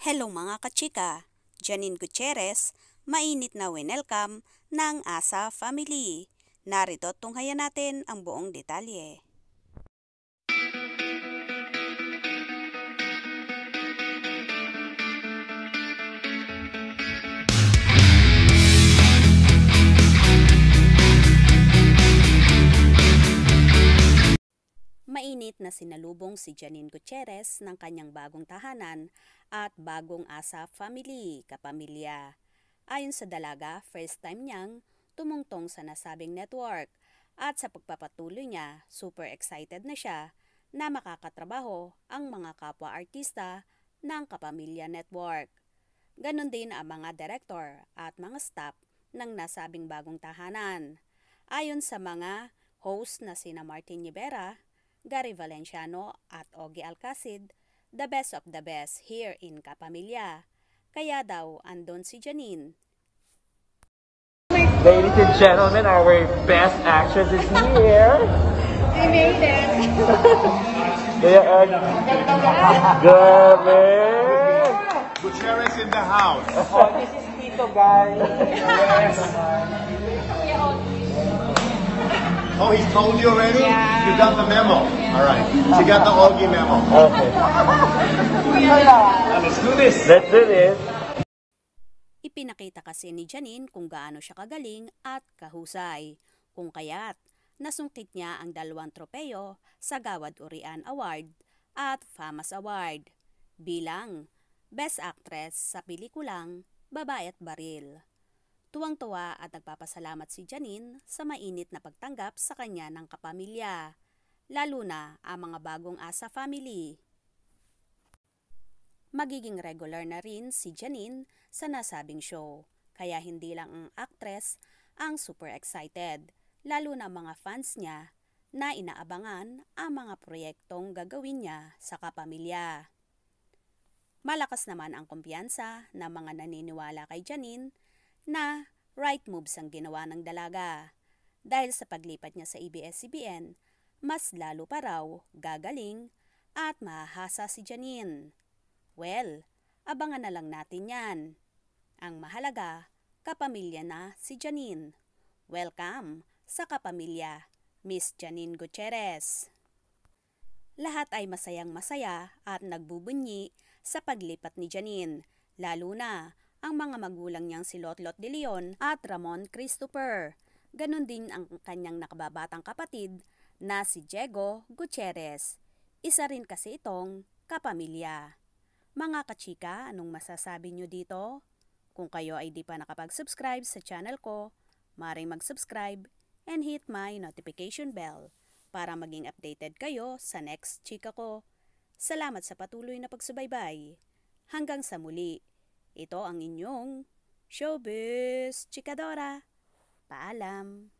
Hello mga kachika! Janine Gutierrez, mainit na welcome ng ASA Family. Narito at natin ang buong detalye. na sinalubong si Janine Gutierrez ng kanyang bagong tahanan at bagong asa family, kapamilya. Ayon sa dalaga, first time niyang tumungtong sa nasabing network at sa pagpapatuloy niya, super excited na siya na makakatrabaho ang mga kapwa-artista ng Kapamilya Network. Ganon din ang mga director at mga staff ng nasabing bagong tahanan. Ayon sa mga host na sina Martin Rivera, Gary Valenciano at Ogie Alcacid, the best of the best here in Kapamilya. Kaya daw andon si Janine. Ladies and gentlemen, our best actress is here. We made it. yeah, good Gabi. Gutierrez in the house. Oh, this is Tito, guys. yes. Oh, he told you already? Yeah. You got the memo. Yeah. All right. She got the Augie memo. Okay. Let's do this. Let's do this. Ipinakita kasi ni Janine kung gaano siya kagaling at kahusay. Kung kaya't nasungkit niya ang dalawang tropeyo sa Gawad Urian Award at Famas Award bilang Best Actress sa pelikulang Babae at Baril. Tuwang-tuwa at nagpapasalamat si Janine sa mainit na pagtanggap sa kanya ng kapamilya, lalo na ang mga bagong asa family. Magiging regular na rin si Janine sa nasabing show, kaya hindi lang ang actress ang super excited, lalo na mga fans niya na inaabangan ang mga proyektong gagawin niya sa kapamilya. Malakas naman ang kumpiyansa ng mga naniniwala kay Janine na right moves ang ginawa ng dalaga. Dahil sa paglipat niya sa ABS-CBN, mas lalo pa raw gagaling at mahahasa si Janine. Well, abangan na lang natin yan. Ang mahalaga, kapamilya na si Janine. Welcome sa kapamilya, Miss Janine Gutierrez. Lahat ay masayang masaya at nagbubunyi sa paglipat ni Janine, lalo na ang mga magulang niyang si Lotlot de Leon at Ramon Christopher. Ganon din ang kanyang nakababatang kapatid na si Diego Gutierrez. Isa rin kasi itong kapamilya. Mga kachika, anong masasabi niyo dito? Kung kayo ay di pa nakapag-subscribe sa channel ko, maring mag-subscribe and hit my notification bell para maging updated kayo sa next chika ko. Salamat sa patuloy na pagsubaybay. Hanggang sa muli. Ito ang inyong Showbiz Chikadora. Paalam!